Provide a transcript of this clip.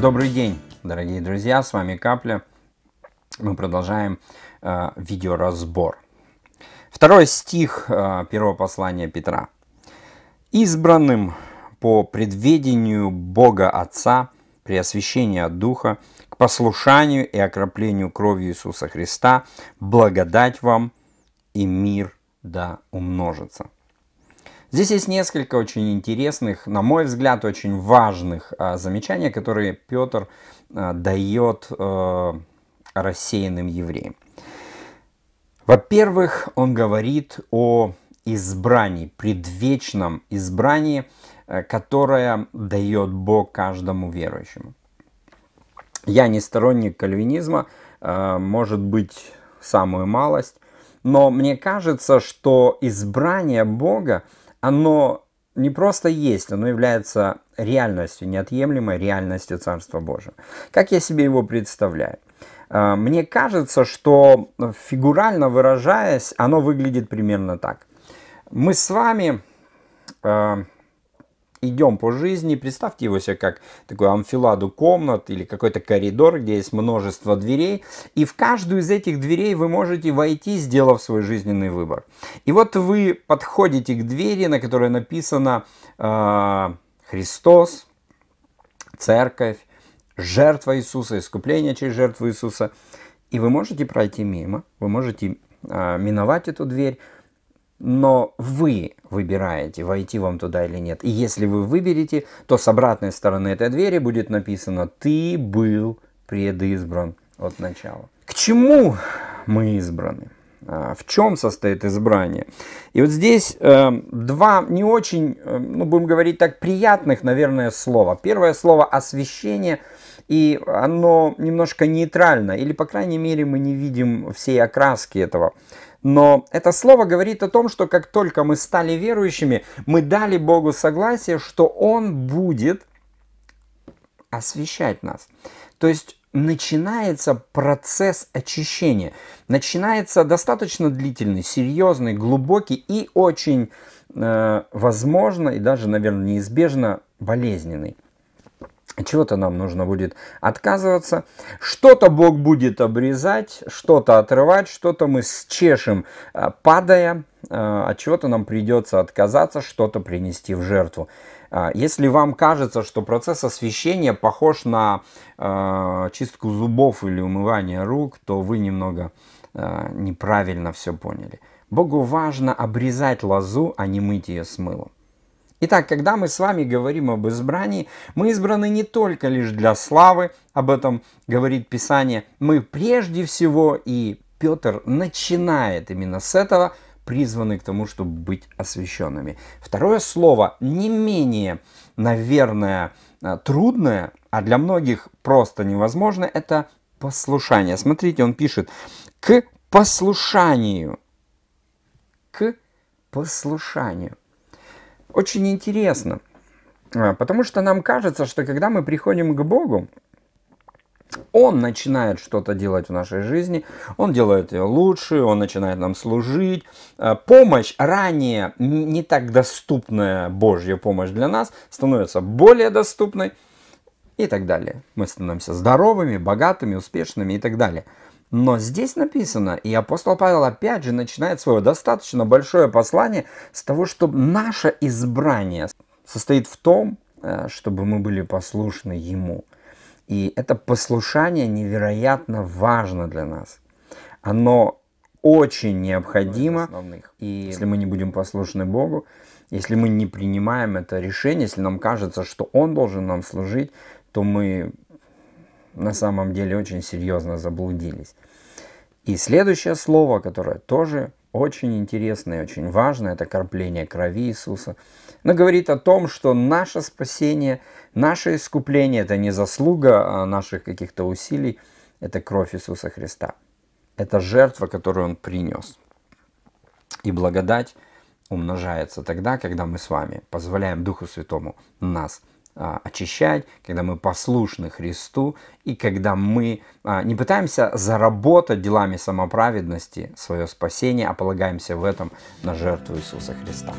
Добрый день, дорогие друзья, с вами Капля. Мы продолжаем э, видеоразбор. Второй стих э, первого послания Петра. «Избранным по предведению Бога Отца, при освящении от Духа, к послушанию и окроплению кровью Иисуса Христа, благодать вам и мир да умножится». Здесь есть несколько очень интересных, на мой взгляд, очень важных а, замечаний, которые Петр а, дает а, э, рассеянным евреям. Во-первых, он говорит о избрании, предвечном избрании, э, которое дает Бог каждому верующему. Я не сторонник кальвинизма, э, может быть, самую малость, но мне кажется, что избрание Бога – оно не просто есть, оно является реальностью, неотъемлемой реальностью Царства Божьего. Как я себе его представляю? А, мне кажется, что фигурально выражаясь, оно выглядит примерно так. Мы с вами а, идем по жизни, представьте его себе как такую амфиладу комнат или какой-то коридор, где есть множество дверей, и в каждую из этих дверей вы можете войти, сделав свой жизненный выбор. И вот вы подходите к двери, на которой написано э, «Христос», «Церковь», «Жертва Иисуса», «Искупление через жертву Иисуса», и вы можете пройти мимо, вы можете э, миновать эту дверь, но вы выбираете, войти вам туда или нет. И если вы выберете, то с обратной стороны этой двери будет написано «Ты был предизбран от начала». К чему мы избраны? А, в чем состоит избрание? И вот здесь э, два не очень, э, ну будем говорить так, приятных, наверное, слова. Первое слово «освящение» и оно немножко нейтрально, или, по крайней мере, мы не видим всей окраски этого. Но это слово говорит о том, что как только мы стали верующими, мы дали Богу согласие, что Он будет освещать нас. То есть начинается процесс очищения. Начинается достаточно длительный, серьезный, глубокий и очень, э, возможно, и даже, наверное, неизбежно болезненный чего-то нам нужно будет отказываться, что-то Бог будет обрезать, что-то отрывать, что-то мы счешем, э, падая, э, от чего-то нам придется отказаться, что-то принести в жертву. А, если вам кажется, что процесс освещения похож на э, чистку зубов или умывание рук, то вы немного неправильно все поняли. Богу важно обрезать лозу, а не мыть ее с мылом. Итак, когда мы с вами говорим об избрании, мы избраны не только лишь для славы, об этом говорит Писание, мы прежде всего, и Петр начинает именно с этого, призваны к тому, чтобы быть освященными. Второе слово, не менее, наверное, э, трудное, а для многих просто невозможно, это послушание. Смотрите, он пишет, к послушанию, к послушанию очень интересно, а, потому что нам кажется, что когда мы приходим к Богу, он начинает что-то делать в нашей жизни, он делает ее лучше, он начинает нам служить. А, помощь, ранее не так доступная Божья помощь для нас, становится более доступной и так далее. Мы становимся здоровыми, богатыми, успешными и так далее. Но здесь написано, и апостол Павел опять же начинает свое достаточно большое послание с того, что наше избрание состоит в том, э, чтобы мы были послушны Ему. И это послушание невероятно важно для нас. Оно очень необходимо. И если мы не будем послушны Богу, если мы не принимаем это решение, если нам кажется, что Он должен нам служить, то мы на самом деле очень серьезно заблудились. И следующее слово, которое тоже очень интересное и очень важное, это кормление крови Иисуса. Но говорит о том, что наше спасение, наше искупление – это не заслуга а наших каких-то усилий, это кровь Иисуса Христа. Это жертва, которую Он принес. И благодать умножается тогда, когда мы с вами позволяем Духу Святому нас а, очищать, когда мы послушны Христу и когда мы а, не пытаемся заработать делами самоправедности свое спасение, а полагаемся в этом на жертву Иисуса Христа.